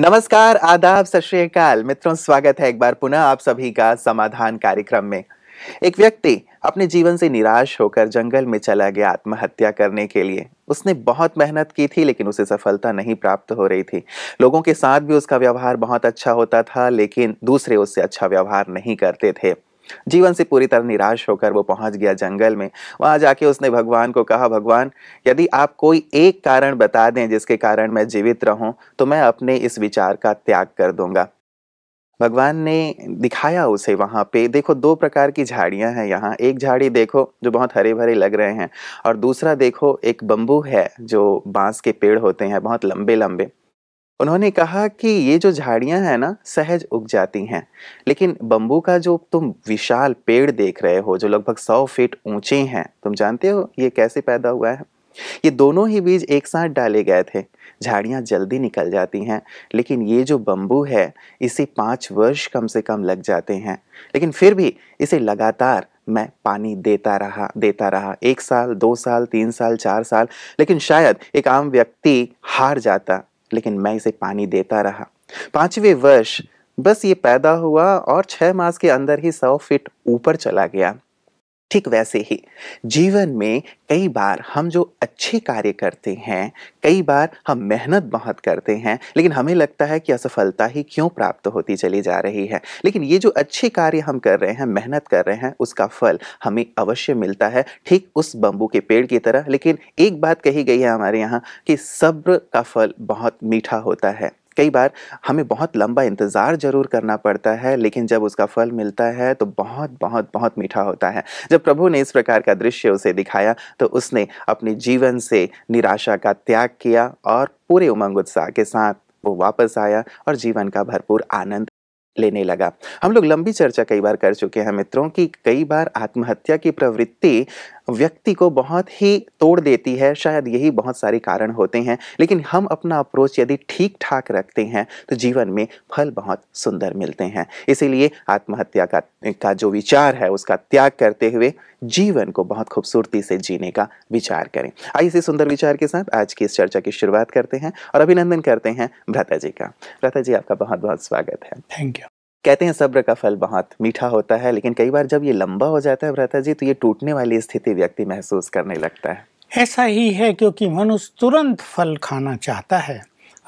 नमस्कार आदाब सत मित्रों स्वागत है एक बार पुनः आप सभी का समाधान कार्यक्रम में एक व्यक्ति अपने जीवन से निराश होकर जंगल में चला गया आत्महत्या करने के लिए उसने बहुत मेहनत की थी लेकिन उसे सफलता नहीं प्राप्त हो रही थी लोगों के साथ भी उसका व्यवहार बहुत अच्छा होता था लेकिन दूसरे उससे अच्छा व्यवहार नहीं करते थे जीवन से पूरी तरह निराश होकर वो पहुंच गया जंगल में वहां जाके उसने भगवान को कहा भगवान यदि आप कोई एक कारण बता दें जिसके कारण मैं जीवित रहूं तो मैं अपने इस विचार का त्याग कर दूंगा भगवान ने दिखाया उसे वहाँ पे देखो दो प्रकार की झाड़ियाँ हैं यहाँ एक झाड़ी देखो जो बहुत हरे भरे लग रहे हैं और दूसरा देखो एक बम्बू है जो बांस के पेड़ होते हैं बहुत लंबे लंबे उन्होंने कहा कि ये जो झाड़ियां हैं ना सहज उग जाती हैं लेकिन बम्बू का जो तुम विशाल पेड़ देख रहे हो जो लगभग सौ फीट ऊंचे हैं तुम जानते हो ये कैसे पैदा हुआ है ये दोनों ही बीज एक साथ डाले गए थे झाड़ियाँ जल्दी निकल जाती हैं लेकिन ये जो बम्बू है इसे पाँच वर्ष कम से कम लग जाते हैं लेकिन फिर भी इसे लगातार मैं पानी देता रहा देता रहा एक साल दो साल तीन साल चार साल लेकिन शायद एक आम व्यक्ति हार जाता लेकिन मैं इसे पानी देता रहा पांचवें वर्ष बस ये पैदा हुआ और छः मास के अंदर ही सौ फीट ऊपर चला गया ठीक वैसे ही जीवन में कई बार हम जो अच्छे कार्य करते हैं कई बार हम मेहनत बहुत करते हैं लेकिन हमें लगता है कि असफलता ही क्यों प्राप्त होती चली जा रही है लेकिन ये जो अच्छे कार्य हम कर रहे हैं मेहनत कर रहे हैं उसका फल हमें अवश्य मिलता है ठीक उस बम्बू के पेड़ की तरह लेकिन एक बात कही गई है हमारे यहाँ कि सब्र का फल बहुत मीठा होता है कई बार हमें बहुत लंबा इंतज़ार ज़रूर करना पड़ता है लेकिन जब उसका फल मिलता है तो बहुत बहुत बहुत मीठा होता है जब प्रभु ने इस प्रकार का दृश्य उसे दिखाया तो उसने अपने जीवन से निराशा का त्याग किया और पूरे उमंग उत्साह के साथ वो वापस आया और जीवन का भरपूर आनंद लेने लगा हम लोग लंबी चर्चा कई बार कर चुके हैं मित्रों की कई बार आत्महत्या की प्रवृत्ति व्यक्ति को बहुत ही तोड़ देती है शायद यही बहुत सारे कारण होते हैं लेकिन हम अपना अप्रोच यदि ठीक ठाक रखते हैं तो जीवन में फल बहुत सुंदर मिलते हैं इसीलिए आत्महत्या का का जो विचार है उसका त्याग करते हुए जीवन को बहुत खूबसूरती से जीने का विचार करें आइए इसी सुंदर विचार के साथ आज की इस चर्चा की शुरुआत करते हैं और अभिनंदन करते हैं भ्राता जी का भ्राता जी आपका बहुत बहुत स्वागत है थैंक यू कहते हैं सब्र का फल बहुत मीठा होता है लेकिन कई बार जब ये लंबा हो जाता है भ्राता जी तो ये टूटने वाली स्थिति व्यक्ति महसूस करने लगता है ऐसा ही है क्योंकि मनुष्य तुरंत फल खाना चाहता है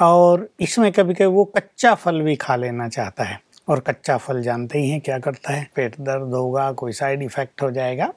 और इसमें कभी कभी वो कच्चा फल भी खा लेना चाहता है और कच्चा फल जानते ही हैं क्या करता है पेट दर्द होगा कोई साइड इफेक्ट हो जाएगा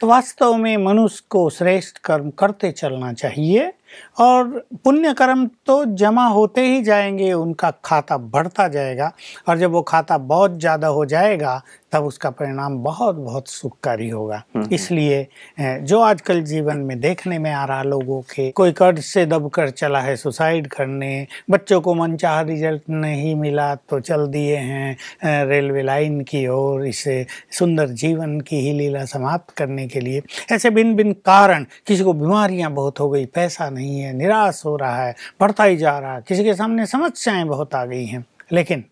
तो वास्तव में मनुष्य को श्रेष्ठ कर्म करते चलना चाहिए और पुण्य कर्म तो जमा होते ही जाएंगे उनका खाता बढ़ता जाएगा और जब वो खाता बहुत ज़्यादा हो जाएगा तब उसका परिणाम बहुत बहुत सुखकारी होगा हम्म, हम्म। इसलिए जो आजकल जीवन में देखने में आ रहा लोगों के कोई कर्ज से दबकर चला है सुसाइड करने बच्चों को मनचाह रिजल्ट नहीं मिला तो चल दिए हैं रेलवे लाइन की ओर इसे सुंदर जीवन की ही लीला समाप्त करने के लिए ऐसे भिन्न भिन्न कारण किसी को बीमारियां बहुत हो गई पैसा नहीं है निराश हो रहा है बढ़ता ही जा रहा है किसी के सामने समस्याएं बहुत आ गई हैं लेकिन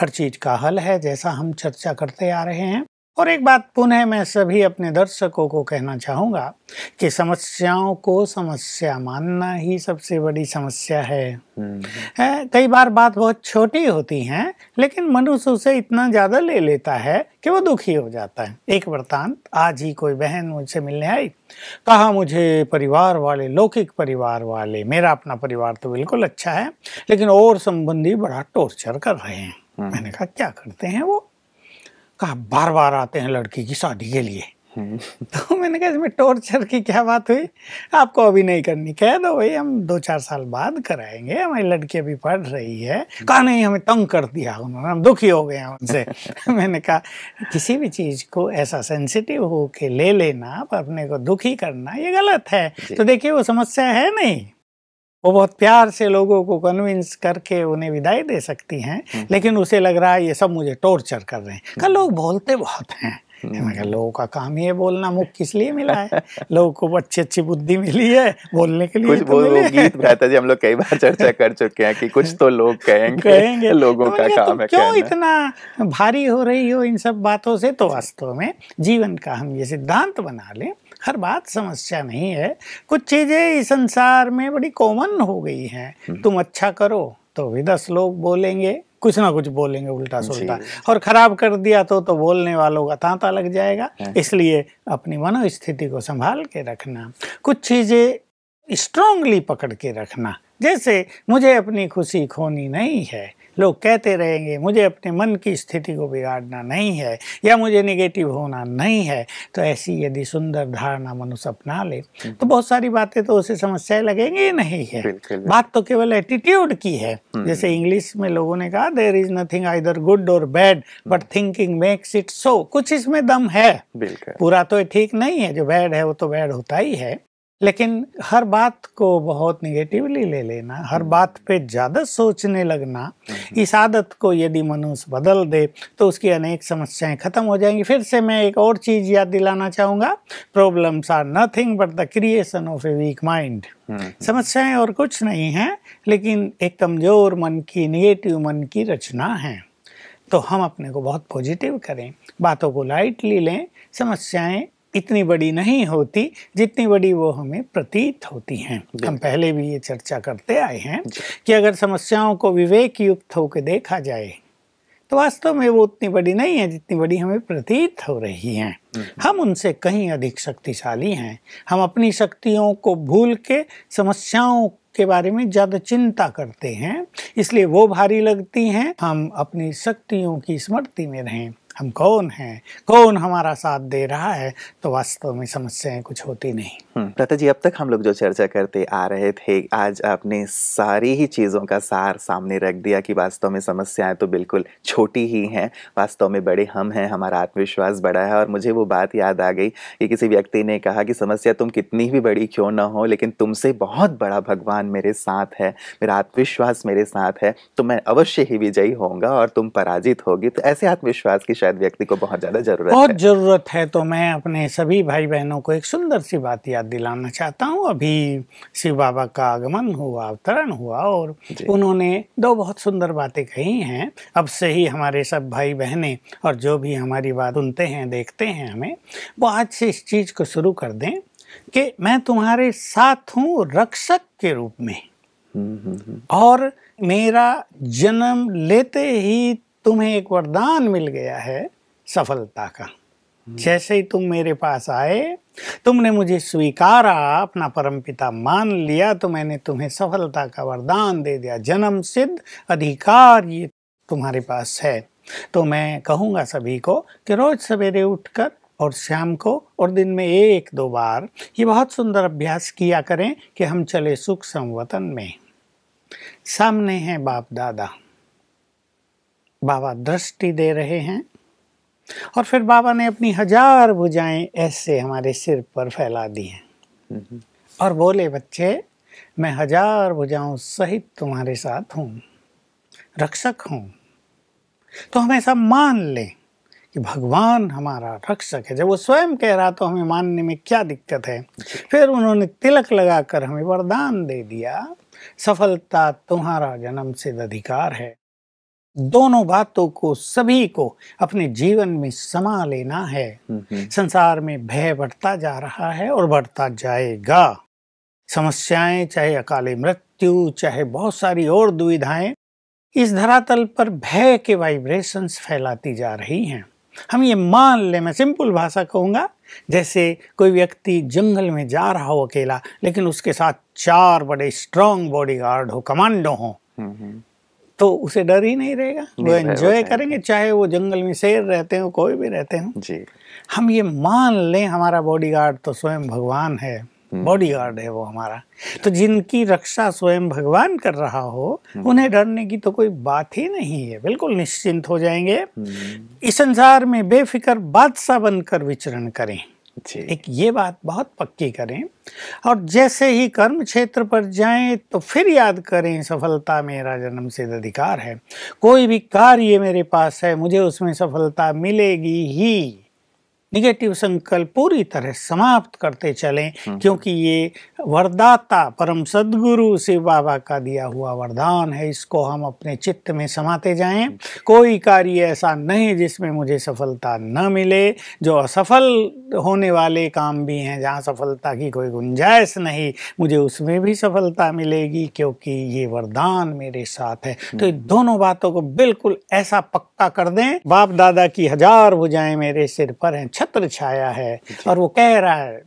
हर चीज का हल है जैसा हम चर्चा करते आ रहे हैं और एक बात पुनः मैं सभी अपने दर्शकों को कहना चाहूँगा कि समस्याओं को समस्या मानना ही सबसे बड़ी समस्या है हम्म। कई बार बात बहुत छोटी होती है लेकिन मनुष्य उसे इतना ज़्यादा ले लेता है कि वो दुखी हो जाता है एक वृतांत आज ही कोई बहन मुझसे मिलने आई कहा मुझे परिवार वाले लौकिक परिवार वाले मेरा अपना परिवार तो बिल्कुल अच्छा है लेकिन और संबंधी बड़ा टॉर्चर कर रहे हैं हम्म। मैंने कहा क्या करते हैं वो कहा बार बार आते हैं लड़की की शादी के लिए हम्म। तो मैंने कहा इसमें टॉर्चर की क्या बात हुई आपको अभी नहीं करनी कह दो भाई हम दो चार साल बाद कराएंगे हमारी लड़की अभी पढ़ रही है कहा नहीं हमें तंग कर दिया उन्होंने हम दुखी हो गए उनसे मैंने कहा किसी भी चीज़ को ऐसा सेंसिटिव हो के ले लेना अपने को दुखी करना ये गलत है तो देखिए वो समस्या है नहीं वो बहुत प्यार से लोगों को कन्विंस करके उन्हें विदाई दे सकती हैं हम्म। लेकिन उसे लग रहा है ये सब मुझे टॉर्चर कर रहे हैं कल हम्म। लोग बोलते बहुत हैं हम्म। मैं लोगों का काम ही है बोलना मुख किस लिए मिला है लोगों को अच्छी अच्छी बुद्धि मिली है बोलने के लिए कुछ तो वो गीत गाता जी हम लोग कई बार चर्चा कर चुके हैं कि कुछ तो लोग कहेंगे कहेंगे लोगों तो का तो काम है क्यों इतना भारी हो रही हो इन सब बातों से तो वास्तव में जीवन का हम ये सिद्धांत बना लें हर बात समस्या नहीं है कुछ चीज़ें इस संसार में बड़ी कॉमन हो गई हैं हम्म। तुम अच्छा करो तो भी दस लोग बोलेंगे कुछ ना कुछ बोलेंगे उल्टा सुलटा और खराब कर दिया तो तो बोलने वालों का तांता लग जाएगा हाँ इसलिए अपनी मनोस्थिति को संभाल के रखना कुछ चीज़ें स्ट्रोंगली पकड़ के रखना जैसे मुझे अपनी खुशी खोनी नहीं है लोग कहते रहेंगे मुझे अपने मन की स्थिति को बिगाड़ना नहीं है या मुझे निगेटिव होना नहीं है तो ऐसी यदि सुंदर धारणा मनुष्य अपना ले हम्म। तो बहुत सारी बातें तो उसे समस्याएं लगेंगी नहीं है बात तो केवल एटीट्यूड की है हम्म। जैसे इंग्लिश में लोगों ने कहा there is nothing either good or bad but thinking makes it so कुछ इसमें दम है पूरा तो ठीक नहीं है जो बैड है वो तो बैड होता ही है लेकिन हर बात को बहुत निगेटिवली ले लेना हर हम्म। बात पे ज़्यादा सोचने लगना हम्म। इस आदत को यदि मनुष्य बदल दे तो उसकी अनेक समस्याएं खत्म हो जाएंगी फिर से मैं एक और चीज़ याद दिलाना चाहूँगा problems are nothing but the creation of a weak mind समस्याएं और कुछ नहीं हैं लेकिन एक कमज़ोर मन की निगेटिव मन की रचना है तो हम अपने को बहुत पॉजिटिव करें बातों को लाइटली लें समस्याएं इतनी बड़ी नहीं होती जितनी बड़ी वो हमें प्रतीत होती हैं हम पहले भी ये चर्चा करते आए हैं कि अगर समस्याओं को विवेक युक्त होकर देखा जाए तो वास्तव में वो उतनी बड़ी नहीं है जितनी बड़ी हमें प्रतीत हो रही हैं हम्म। हम उनसे कहीं अधिक शक्तिशाली हैं हम अपनी शक्तियों को भूल के समस्याओं के बारे में ज़्यादा चिंता करते हैं इसलिए वो भारी लगती हैं हम अपनी शक्तियों की स्मृति में रहें हम कौन हैं कौन हमारा साथ दे रहा है तो वास्तव में समस्याएं कुछ होती नहीं प्रता हम्म, जी अब तक हम लोग जो चर्चा करते आ रहे थे आज आपने सारी ही चीज़ों का सार सामने रख दिया कि वास्तव में समस्याएं तो बिल्कुल छोटी ही हैं वास्तव में बड़े हम हैं हमारा आत्मविश्वास बड़ा है और मुझे वो बात याद आ गई कि किसी व्यक्ति ने कहा कि समस्या तुम कितनी भी बड़ी क्यों ना हो लेकिन तुमसे बहुत बड़ा भगवान मेरे साथ है मेरा आत्मविश्वास मेरे साथ है तो मैं अवश्य ही विजयी होऊंगा और तुम पराजित होगी तो ऐसे आत्मविश्वास की शायद व्यक्ति को बहुत ज्यादा जरूरत बहुत जरूरत है तो मैं अपने सभी भाई बहनों को एक सुंदर सी बात याद दिलाना चाहता हूँ अभी शिव बाबा का आगमन हुआ अवतरण हुआ और उन्होंने दो बहुत सुंदर बातें कही हैं अब से ही हमारे सब भाई बहनें और जो भी हमारी बात सुनते हैं देखते हैं हमें वो आज से इस चीज को शुरू कर दें कि मैं तुम्हारे साथ हूँ रक्षक के रूप में हम्म, हम्म, हम्म। और मेरा जन्म लेते ही तुम्हें एक वरदान मिल गया है सफलता का जैसे ही तुम मेरे पास आए तुमने मुझे स्वीकारा अपना परम पिता मान लिया तो मैंने तुम्हें सफलता का वरदान दे दिया जन्म सिद्ध अधिकार ये तुम्हारे पास है तो मैं कहूँगा सभी को कि रोज सवेरे उठकर और शाम को और दिन में एक दो बार ये बहुत सुंदर अभ्यास किया करें कि हम चले सुख संवतन में सामने हैं बाप दादा बाबा दृष्टि दे रहे हैं और फिर बाबा ने अपनी हजार भुजाएं ऐसे हमारे सिर पर फैला दी हैं और बोले बच्चे मैं हजार भुजाओं सहित तुम्हारे साथ हूँ रक्षक हूँ तो हम ऐसा मान लें कि भगवान हमारा रक्षक है जब वो स्वयं कह रहा तो हमें मानने में क्या दिक्कत है फिर उन्होंने तिलक लगाकर हमें वरदान दे दिया सफलता तुम्हारा जन्म सिद्ध अधिकार है दोनों बातों को सभी को अपने जीवन में समा लेना है संसार में भय बढ़ता जा रहा है और बढ़ता जाएगा समस्याएं चाहे अकाली मृत्यु चाहे बहुत सारी और दुविधाएं इस धरातल पर भय के वाइब्रेशंस फैलाती जा रही हैं हम ये मान ले मैं सिंपल भाषा कहूँगा जैसे कोई व्यक्ति जंगल में जा रहा हो अकेला लेकिन उसके साथ चार बड़े स्ट्रांग बॉडीगार्ड हो कमांडो हो तो उसे डर ही नहीं रहेगा वो एंजॉय करेंगे चाहे वो जंगल में शेर रहते हो कोई भी रहते हो जी हम ये मान लें हमारा बॉडीगार्ड तो स्वयं भगवान है बॉडीगार्ड हम्म। है वो हमारा तो जिनकी रक्षा स्वयं भगवान कर रहा हो हम्म। उन्हें डरने की तो कोई बात ही नहीं है बिल्कुल निश्चिंत हो जाएंगे हम्म। इस संसार में बेफिक्र बादशाह बनकर विचरण करें एक ये बात बहुत पक्की करें और जैसे ही कर्म क्षेत्र पर जाएं तो फिर याद करें सफलता मेरा जन्म सिद्ध अधिकार है कोई भी कार्य मेरे पास है मुझे उसमें सफलता मिलेगी ही निगेटिव संकल्प पूरी तरह समाप्त करते चलें हम्म। क्योंकि ये वरदाता परम सदगुरु शिव बाबा का दिया हुआ वरदान है इसको हम अपने चित्त में समाते जाएं कोई कार्य ऐसा नहीं जिसमें मुझे सफलता न मिले जो असफल होने वाले काम भी हैं जहाँ सफलता की कोई गुंजाइश नहीं मुझे उसमें भी सफलता मिलेगी क्योंकि ये वरदान मेरे साथ है तो हम्म। दोनों बातों को बिल्कुल ऐसा पक्का कर दें बाप दादा की हजार भुजाएं मेरे सिर पर हैं छत्र छाया है और वो कह रहा है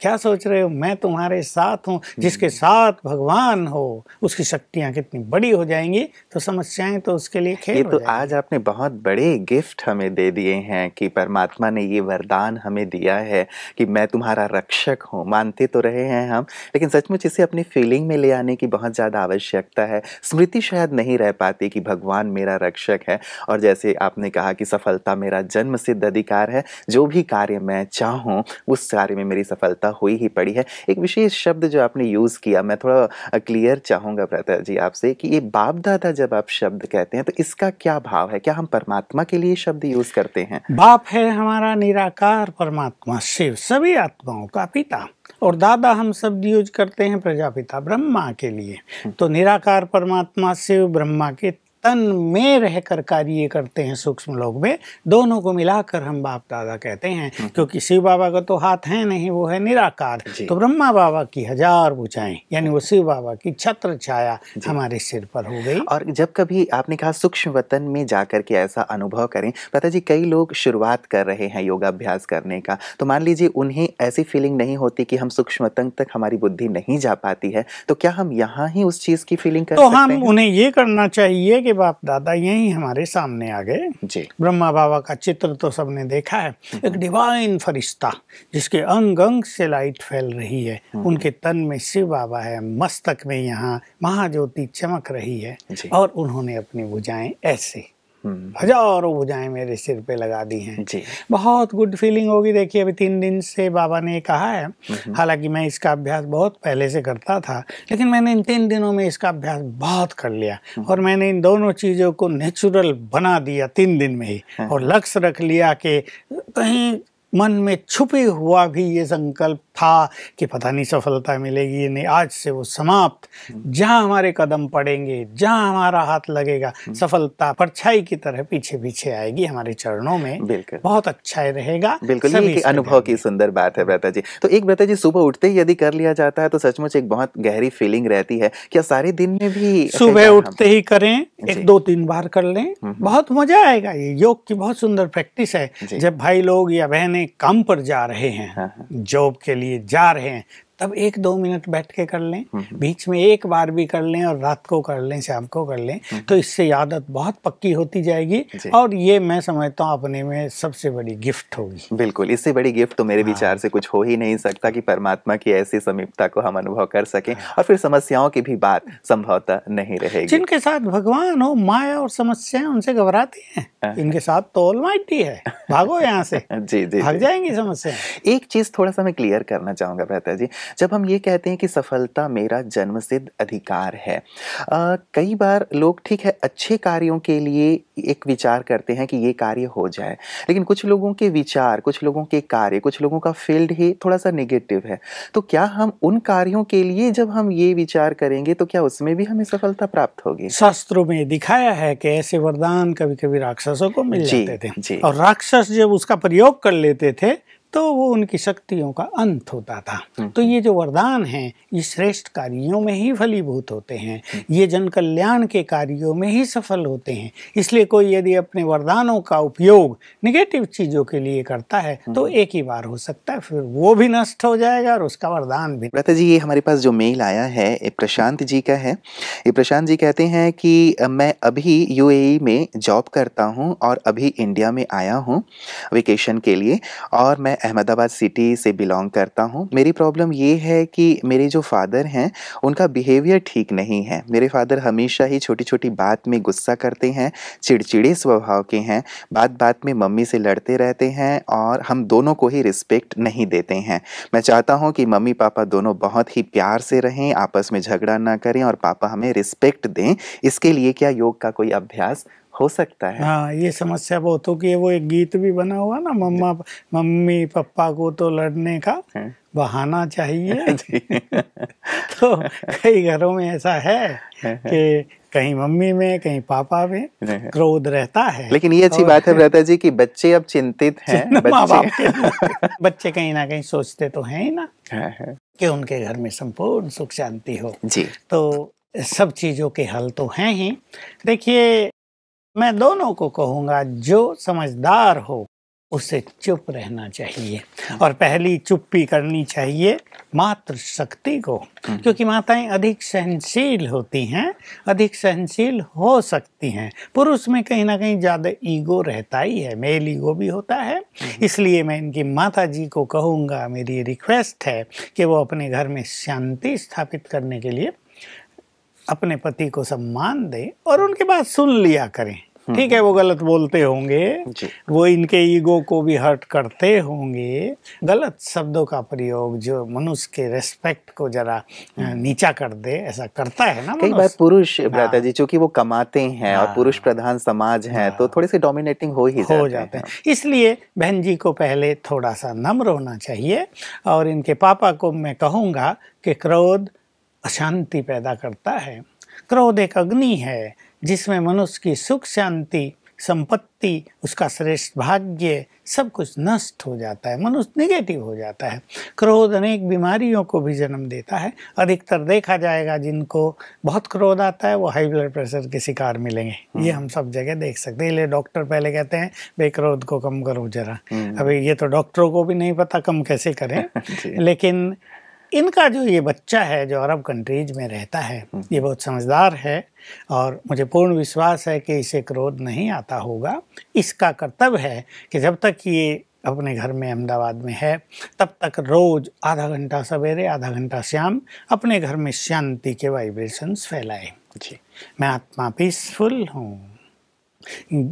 क्या सोच रहे हो मैं तुम्हारे साथ हूँ जिसके हम्म। साथ भगवान हो उसकी शक्तियाँ कितनी बड़ी हो जाएंगी तो समस्याएं तो उसके लिए खेल ये तो आज आपने बहुत बड़े गिफ्ट हमें दे दिए हैं कि परमात्मा ने ये वरदान हमें दिया है कि मैं तुम्हारा रक्षक हूँ मानते तो रहे हैं हम लेकिन सचमुच इसे अपनी फीलिंग में ले आने की बहुत ज़्यादा आवश्यकता है स्मृति शायद नहीं रह पाती कि भगवान मेरा रक्षक है और जैसे आपने कहा कि सफलता मेरा जन्म सिद्ध अधिकार है जो भी कार्य मैं चाहूँ उस कार्य में मेरी सफलता हुई ही पड़ी है एक विशेष शब्द जो आपने यूज़ किया मैं थोड़ा क्लियर चाहूंगा प्रता जी आपसे कि ये बाप दादा जब आप शब्द कहते हैं तो इसका क्या भाव है क्या हम परमात्मा के लिए शब्द यूज़ करते हैं बाप है हमारा निराकार परमात्मा शिव सभी आत्माओं का पिता और दादा हम शब्द यूज करते हैं प्रजापिता ब्रह्मा के लिए हम्म। तो निराकार परमात्मा शिव ब्रह्मा के तन में रहकर कार्य करते हैं सूक्ष्म लोक में दोनों को मिलाकर हम बाप दादा कहते हैं हम्म। क्योंकि शिव बाबा का तो हाथ है नहीं वो है निराकार तो ब्रह्मा बाबा की हजार बुझाएं यानी वो शिव बाबा की छत्र छाया हमारे सिर पर हो गई और जब कभी आपने कहा सूक्ष्म वतन में जाकर के ऐसा अनुभव करें पता जी कई लोग शुरुआत कर रहे हैं योगाभ्यास करने का तो मान लीजिए उन्हें ऐसी फीलिंग नहीं होती कि हम सूक्ष्म वतन तक हमारी बुद्धि नहीं जा पाती है तो क्या हम यहाँ ही उस चीज की फीलिंग कर तो हम उन्हें ये करना चाहिए कि के बाप दादा यही हमारे सामने आ गए जी ब्रह्मा बाबा का चित्र तो सबने देखा है हम्म। एक डिवाइन फरिश्ता जिसके अंग अंग से लाइट फैल रही है हम्म। उनके तन में शिव बाबा है मस्तक में यहाँ महाज्योति चमक रही है और उन्होंने अपनी बुझाएं ऐसे हजारों भुजाएं मेरे सिर पे लगा दी हैं जी बहुत गुड फीलिंग होगी देखिए अभी तीन दिन से बाबा ने कहा है हालांकि मैं इसका अभ्यास बहुत पहले से करता था लेकिन मैंने इन तीन दिनों में इसका अभ्यास बहुत कर लिया हम्म। और मैंने इन दोनों चीज़ों को नेचुरल बना दिया तीन दिन में ही हाँ। और लक्ष्य रख लिया कि कहीं मन में छुपे हुआ भी ये संकल्प था कि पता नहीं सफलता मिलेगी नहीं आज से वो समाप्त हम्म। जहाँ हमारे कदम पड़ेंगे जहाँ हमारा हाथ लगेगा हम्म। सफलता परछाई की तरह पीछे पीछे आएगी हमारे चरणों में बिल्कुल बहुत अच्छा रहेगा बिल्कुल अनुभव की सुंदर बात है ब्रता जी तो एक ब्रता जी सुबह उठते ही यदि कर लिया जाता है तो सचमुच एक बहुत गहरी फीलिंग रहती है क्या सारे दिन में भी सुबह उठते ही करें एक दो तीन बार कर लें हम्म, बहुत मजा आएगा ये योग की बहुत सुंदर प्रैक्टिस है जब भाई लोग या बहनें काम पर जा रहे हैं हाँ, हाँ। जॉब के लिए लिए जा रहे हैं तब एक दो मिनट बैठ के कर लें हम्म, हम्म। बीच में एक बार भी कर लें और रात को कर लें शाम को कर लें हम्म, तो इससे आदत बहुत पक्की होती जाएगी और ये मैं समझता हूँ अपने में सबसे बड़ी गिफ्ट होगी बिल्कुल इससे बड़ी गिफ्ट तो मेरे हाँ। विचार से कुछ हो ही नहीं सकता कि परमात्मा की ऐसी समीपता को हम अनुभव कर सकें हाँ। और फिर समस्याओं की भी बात संभवतः नहीं रहेगी जिनके साथ भगवान हो माया और समस्याएं उनसे घबराती हैं हाँ। इनके साथ तो ऑलमाइटी है भागो यहाँ से जी जी भाग जाएंगी समस्या एक चीज थोड़ा सा मैं क्लियर करना चाहूंगा भ्राता जी जब हम ये कहते हैं कि सफलता मेरा जन्मसिद्ध अधिकार है आ, कई बार लोग ठीक है अच्छे कार्यों के लिए एक विचार करते हैं कि ये कार्य हो जाए लेकिन कुछ लोगों के विचार कुछ लोगों के कार्य कुछ लोगों का फील्ड ही थोड़ा सा निगेटिव है तो क्या हम उन कार्यों के लिए जब हम ये विचार करेंगे तो क्या उसमें भी हमें सफलता प्राप्त होगी शास्त्रों में दिखाया है कि ऐसे वरदान कभी कभी राक्षसों को मिल जाते थे जी। और राक्षस जब उसका प्रयोग कर लेते थे तो वो उनकी शक्तियों का अंत होता था हम्म। तो ये जो वरदान हैं ये श्रेष्ठ कार्यों में ही फलीभूत होते हैं हम्म। ये जन कल्याण के कार्यों में ही सफल होते हैं इसलिए कोई यदि अपने वरदानों का उपयोग निगेटिव चीज़ों के लिए करता है हम्म। तो एक ही बार हो सकता है फिर वो भी नष्ट हो जाएगा और उसका वरदान भी प्रता जी ये हमारे पास जो मेल आया है ये प्रशांत जी का है ये प्रशांत जी कहते हैं कि मैं अभी यू e में जॉब करता हूँ और अभी इंडिया में आया हूँ वेकेशन के लिए और मैं अहमदाबाद सिटी से बिलोंग करता हूँ मेरी प्रॉब्लम ये है कि मेरे जो फादर हैं उनका बिहेवियर ठीक नहीं है मेरे फादर हमेशा ही छोटी छोटी बात में गुस्सा करते हैं चिड़चिड़े स्वभाव के हैं बात बात में मम्मी से लड़ते रहते हैं और हम दोनों को ही रिस्पेक्ट नहीं देते हैं मैं चाहता हूँ कि मम्मी पापा दोनों बहुत ही प्यार से रहें आपस में झगड़ा ना करें और पापा हमें रिस्पेक्ट दें इसके लिए क्या योग का कोई अभ्यास हो सकता है हाँ ये समस्या बहुत हो कि वो एक गीत भी बना हुआ ना मम्मा मम्मी पप्पा को तो लड़ने का हाँ। बहाना चाहिए तो कई घरों में ऐसा है हाँ, हाँ। कि कहीं मम्मी में कहीं पापा में क्रोध रहता है लेकिन ये अच्छी बात है ब्रता जी कि बच्चे अब चिंतित हैं बच्चे बच्चे कहीं ना कहीं सोचते तो हैं ही ना कि उनके घर में संपूर्ण सुख शांति हो जी तो सब चीज़ों के हल तो हैं ही देखिए मैं दोनों को कहूंगा जो समझदार हो उसे चुप रहना चाहिए और पहली चुप्पी करनी चाहिए मात्र शक्ति को हम्म। क्योंकि माताएं अधिक सहनशील होती हैं अधिक सहनशील हो सकती हैं पुरुष में कहीं ना कहीं ज़्यादा ईगो रहता ही है मेल ईगो भी होता है हम्म। इसलिए मैं इनकी माता जी को कहूँगा मेरी रिक्वेस्ट है कि वो अपने घर में शांति स्थापित करने के लिए अपने पति को सम्मान दें और उनके बात सुन लिया करें हम्म। ठीक है वो गलत बोलते होंगे वो इनके ईगो को भी हर्ट करते होंगे गलत शब्दों का प्रयोग जो मनुष्य के रेस्पेक्ट को जरा हम्म। नीचा कर दे ऐसा करता है ना कई बार पुरुष भ्राता हाँ। जी चूंकि वो कमाते हैं और हाँ। पुरुष प्रधान समाज है तो थोड़ी सी डोमिनेटिंग हो ही हो जाते हैं इसलिए बहन जी को पहले थोड़ा सा नम्र होना चाहिए और इनके पापा को मैं कहूँगा कि क्रोध अशांति पैदा करता है क्रोध एक अग्नि है जिसमें मनुष्य की सुख शांति संपत्ति उसका श्रेष्ठ भाग्य सब कुछ नष्ट हो जाता है मनुष्य निगेटिव हो जाता है क्रोध अनेक बीमारियों को भी जन्म देता है अधिकतर देखा जाएगा जिनको बहुत क्रोध आता है वो हाई ब्लड प्रेशर के शिकार मिलेंगे हम्म। ये हम सब जगह देख सकते हैं इसलिए डॉक्टर पहले कहते हैं भाई क्रोध को कम करो जरा हम्म। अभी ये तो डॉक्टरों को भी नहीं पता कम कैसे करें लेकिन इनका जो ये बच्चा है जो अरब कंट्रीज में रहता है हम्म। ये बहुत समझदार है और मुझे पूर्ण विश्वास है कि इसे क्रोध नहीं आता होगा इसका कर्तव्य है कि जब तक ये अपने घर में अहमदाबाद में है तब तक रोज़ आधा घंटा सवेरे आधा घंटा शाम अपने घर में शांति के वाइब्रेशंस फैलाए जी मैं आत्मा पीसफुल हूँ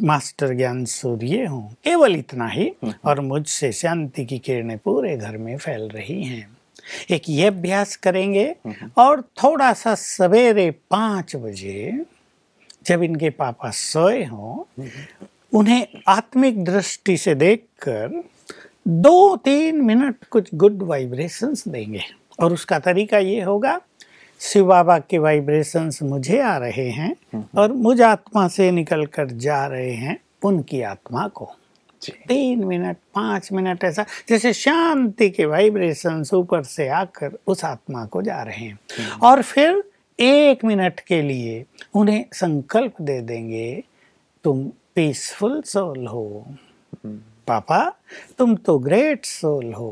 मास्टर ज्ञान सूर्य हूँ केवल इतना ही हम्म। और मुझसे शांति की किरणें पूरे घर में फैल रही हैं एक ये अभ्यास करेंगे और थोड़ा सा सवेरे पाँच बजे जब इनके पापा सोए हों उन्हें आत्मिक दृष्टि से देखकर दो तीन मिनट कुछ गुड वाइब्रेशंस देंगे और उसका तरीका ये होगा शिव बाबा के वाइब्रेशंस मुझे आ रहे हैं और मुझ आत्मा से निकल कर जा रहे हैं उनकी आत्मा को तीन मिनट पांच मिनट ऐसा जैसे शांति के वाइब्रेशन ऊपर से आकर उस आत्मा को जा रहे हैं हम्म। और फिर एक मिनट के लिए उन्हें संकल्प दे देंगे तुम पीसफुल सोल हो हम्म। पापा तुम तो ग्रेट सोल हो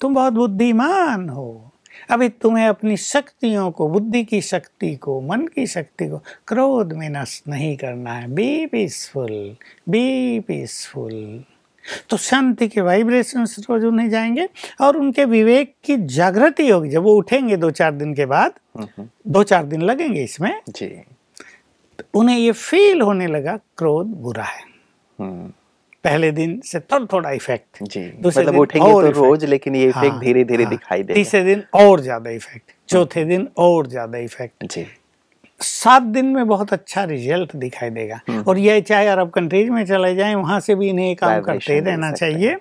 तुम बहुत बुद्धिमान हो अभी तुम्हें अपनी शक्तियों को बुद्धि की शक्ति को मन की शक्ति को क्रोध में नष्ट नहीं करना है बी पीसफुल बी पीसफुल तो शांति के वाइब्रेशंस रोज उन्हें जाएंगे और उनके विवेक की जागृति होगी जब वो उठेंगे दो चार दिन के बाद हम्म। दो चार दिन लगेंगे इसमें जी तो उन्हें ये फील होने लगा क्रोध बुरा है हम्म। पहले दिन से थोड़ा थोड़ा इफेक्ट दूसरे मतलब तो रोज लेकिन ये इफेक्ट हाँ, धीरे धीरे हाँ, दिखाई दे तीसरे दिन और ज्यादा इफेक्ट हाँ। चौथे दिन और ज्यादा इफेक्ट सात दिन में बहुत अच्छा रिजल्ट दिखाई देगा हम्म। और ये चाहे अरब कंट्रीज में चले जाए वहां से भी इन्हें काम करते रहना चाहिए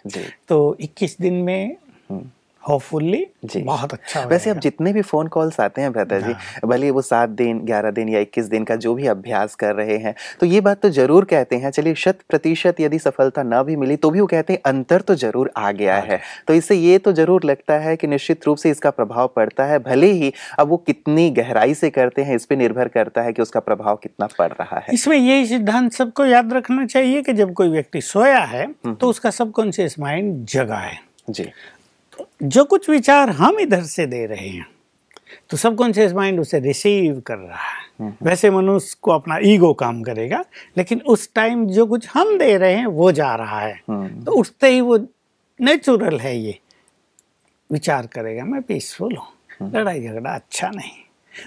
तो 21 दिन में हम्म। होपफुली जी बहुत अच्छा वैसे अब जितने भी फ़ोन कॉल्स आते हैं भ्राता जी हाँ। भले वो सात दिन ग्यारह दिन या इक्कीस दिन का जो भी अभ्यास कर रहे हैं तो ये बात तो ज़रूर कहते हैं चलिए शत प्रतिशत यदि सफलता ना भी मिली तो भी वो कहते हैं अंतर तो ज़रूर आ गया है तो इससे ये तो ज़रूर लगता है कि निश्चित रूप से इसका प्रभाव पड़ता है भले ही अब वो कितनी गहराई से करते हैं इस पर निर्भर करता है कि उसका प्रभाव कितना पड़ रहा है इसमें यही सिद्धांत सबको याद रखना चाहिए कि जब कोई व्यक्ति सोया है हम्म, तो हम्म। उसका सबकॉन्शियस माइंड जगा है जी जो कुछ विचार हम इधर से दे रहे हैं तो सबकॉन्शियस माइंड उसे रिसीव कर रहा है हम्म, हम्म। वैसे मनुष्य को अपना ईगो काम करेगा लेकिन उस टाइम जो कुछ हम दे रहे हैं वो जा रहा है हम्म, तो उठते ही वो नेचुरल है ये विचार करेगा मैं पीसफुल हूँ लड़ाई झगड़ा अच्छा नहीं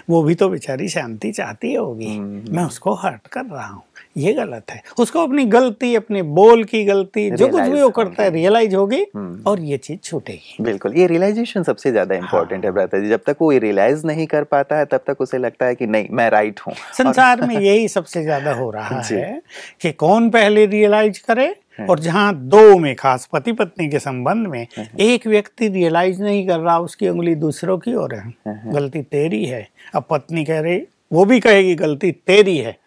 वो भी तो बेचारी शांति चाहती होगी हम्म। मैं उसको हर्ट कर रहा हूँ ये गलत है उसको अपनी गलती अपने बोल की गलती जो कुछ भी वो करता है रियलाइज होगी हम्म। और ये चीज छूटेगी बिल्कुल ये रियलाइजेशन सबसे ज्यादा इम्पोर्टेंट हाँ। है ब्रता जी जब तक वो रियलाइज नहीं कर पाता है तब तक उसे लगता है कि नहीं मैं राइट हूँ संसार और... में यही सबसे ज्यादा हो रहा है कि कौन पहले रियलाइज करे और जहाँ दो में खास पति पत्नी के संबंध में एक व्यक्ति रियलाइज नहीं कर रहा उसकी उंगली दूसरों की ओर है गलती तेरी है अब पत्नी कह रही वो भी कहेगी गलती तेरी है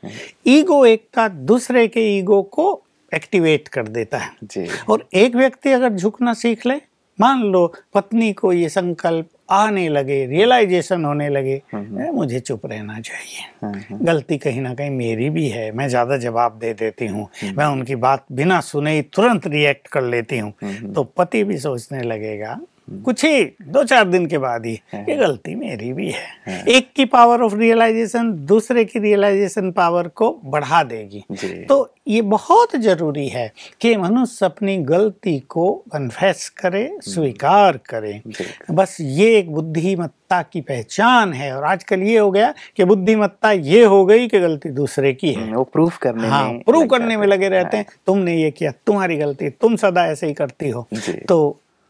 ईगो एकता दूसरे के ईगो को एक्टिवेट कर देता है और एक व्यक्ति अगर झुकना सीख ले मान लो पत्नी को ये संकल्प आने लगे रियलाइजेशन होने लगे हम्म, हम्म। मुझे चुप रहना चाहिए हम्म, गलती कहीं ना कहीं मेरी भी है मैं ज़्यादा जवाब दे देती हूँ मैं उनकी बात बिना सुने ही तुरंत रिएक्ट कर लेती हूँ तो पति भी सोचने लगेगा कुछ ही दो चार दिन के बाद ही हाँ। ये गलती मेरी भी है हाँ। एक की पावर ऑफ रियलाइजेशन दूसरे की रियलाइजेशन पावर को बढ़ा देगी तो ये बहुत जरूरी है कि मनुष्य अपनी गलती को कन्फेस करे हम्म। स्वीकार करे बस ये एक बुद्धिमत्ता की पहचान है और आजकल ये हो गया कि बुद्धिमत्ता ये हो गई कि गलती दूसरे की है हम्म, वो प्रूफ करने हाँ प्रूफ करने में लगे रहते हैं हाँ। तुमने ये किया तुम्हारी गलती तुम सदा ऐसे ही करती हो तो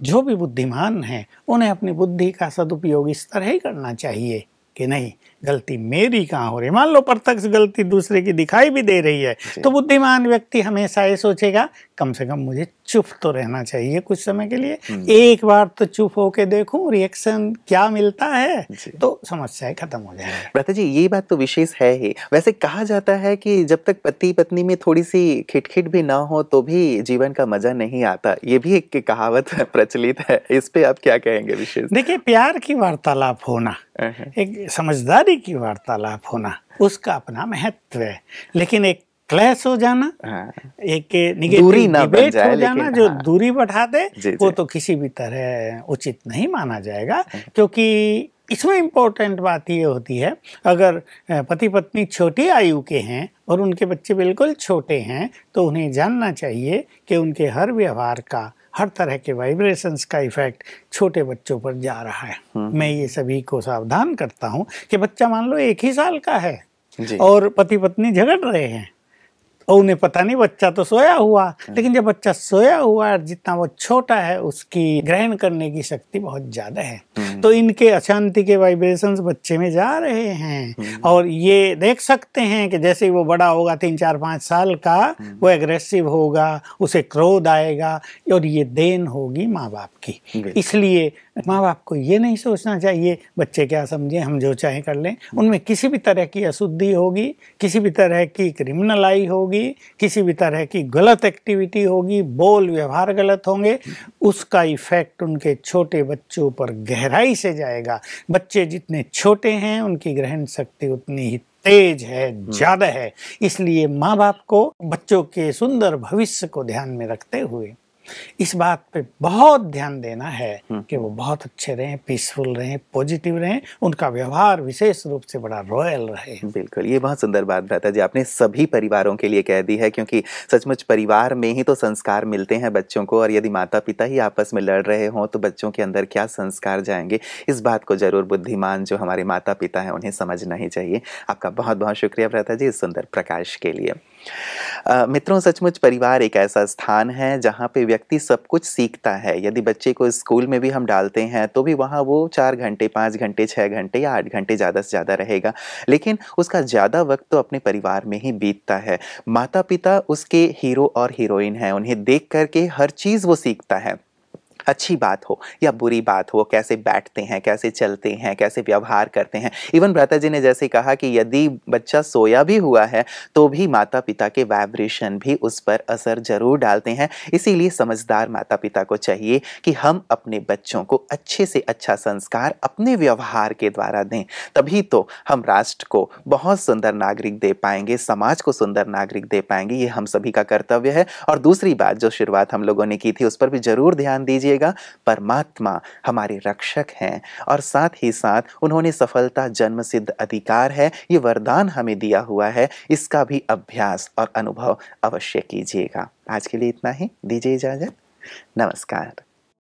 जो भी बुद्धिमान हैं उन्हें अपनी बुद्धि का सदुपयोग इस तरह ही करना चाहिए कि नहीं गलती मेरी कहाँ हो रही मान लो प्रत्यक्ष गलती दूसरे की दिखाई भी दे रही है तो बुद्धिमान व्यक्ति हमेशा ये सोचेगा कम से कम मुझे चुप तो रहना चाहिए कुछ समय के लिए हम्म। एक बार तो चुप होके देखूं रिएक्शन क्या मिलता है तो समस्या खत्म हो जाएगी जी ये बात तो विशेष है ही वैसे कहा जाता है कि जब तक पति पत्नी में थोड़ी सी खिटखिट भी ना हो तो भी जीवन का मजा नहीं आता ये भी एक कहावत प्रचलित है इस पे आप क्या कहेंगे विशेष देखिए प्यार की वार्तालाप होना हाँ, हाँ। एक समझदारी हिंदी की वार्तालाप होना उसका अपना महत्व है लेकिन एक क्लैश हो जाना हाँ। एक दूरी ना बन जाए, हो जाना हाँ। जो दूरी बढ़ा दे जी, वो जी। तो किसी भी तरह उचित नहीं माना जाएगा हाँ। क्योंकि इसमें इम्पोर्टेंट बात ये होती है अगर पति पत्नी छोटी आयु के हैं और उनके बच्चे बिल्कुल छोटे हैं तो उन्हें जानना चाहिए कि उनके हर व्यवहार का हर तरह के वाइब्रेशंस का इफेक्ट छोटे बच्चों पर जा रहा है हम्म। मैं ये सभी को सावधान करता हूँ कि बच्चा मान लो एक ही साल का है और पति पत्नी झगड़ रहे हैं और उन्हें पता नहीं बच्चा तो सोया हुआ हाँ। लेकिन जब बच्चा सोया हुआ है जितना वो छोटा है उसकी ग्रहण करने की शक्ति बहुत ज्यादा है हम्म। तो इनके अशांति के वाइब्रेशंस बच्चे में जा रहे हैं हम्म। और ये देख सकते हैं कि जैसे वो बड़ा होगा तीन चार पांच साल का हम्म। वो एग्रेसिव होगा उसे क्रोध आएगा और ये देन होगी माँ बाप की इसलिए माँ बाप को ये नहीं सोचना चाहिए बच्चे क्या समझें हम जो चाहे कर लें उनमें किसी भी तरह की अशुद्धि होगी किसी भी तरह की क्रिमिनलाई होगी किसी भी तरह की गलत एक्टिविटी होगी बोल व्यवहार गलत होंगे उसका इफेक्ट उनके छोटे बच्चों पर गहराई से जाएगा बच्चे जितने छोटे हैं उनकी ग्रहण शक्ति उतनी ही तेज है हम्म। ज्यादा है इसलिए माँ बाप को बच्चों के सुंदर भविष्य को ध्यान में रखते हुए इस बात पे बहुत ध्यान देना है कि वो बहुत अच्छे रहें पीसफुल रहें पॉजिटिव रहें उनका व्यवहार विशेष रूप से बड़ा रॉयल रहे बिल्कुल ये बहुत सुंदर बात भ्राता जी आपने सभी परिवारों के लिए कह दी है क्योंकि सचमुच परिवार में ही तो संस्कार मिलते हैं बच्चों को और यदि माता पिता ही आपस में लड़ रहे हों तो बच्चों के अंदर क्या संस्कार जाएंगे इस बात को जरूर बुद्धिमान जो हमारे माता पिता हैं उन्हें समझना ही चाहिए आपका बहुत बहुत शुक्रिया भ्राता जी इस सुंदर प्रकाश के लिए मित्रों सचमुच परिवार एक ऐसा स्थान है जहाँ पे व्यक्ति सब कुछ सीखता है यदि बच्चे को स्कूल में भी हम डालते हैं तो भी वहाँ वो चार घंटे पाँच घंटे छः घंटे या आठ घंटे ज़्यादा से ज़्यादा रहेगा लेकिन उसका ज़्यादा वक्त तो अपने परिवार में ही बीतता है माता पिता उसके हीरो और हीरोइन हैं उन्हें देख करके हर चीज़ वो सीखता है अच्छी बात हो या बुरी बात हो कैसे बैठते हैं कैसे चलते हैं कैसे व्यवहार करते हैं इवन भ्राता जी ने जैसे कहा कि यदि बच्चा सोया भी हुआ है तो भी माता पिता के वाइब्रेशन भी उस पर असर जरूर डालते हैं इसीलिए समझदार माता पिता को चाहिए कि हम अपने बच्चों को अच्छे से अच्छा संस्कार अपने व्यवहार के द्वारा दें तभी तो हम राष्ट्र को बहुत सुंदर नागरिक दे पाएंगे समाज को सुंदर नागरिक दे पाएंगे ये हम सभी का कर्तव्य है और दूसरी बात जो शुरुआत हम लोगों ने की थी उस पर भी जरूर ध्यान दीजिए कीजिएगा परमात्मा हमारे रक्षक हैं और साथ ही साथ उन्होंने सफलता जन्म सिद्ध अधिकार है ये वरदान हमें दिया हुआ है इसका भी अभ्यास और अनुभव अवश्य कीजिएगा आज के लिए इतना ही दीजिए इजाज़त नमस्कार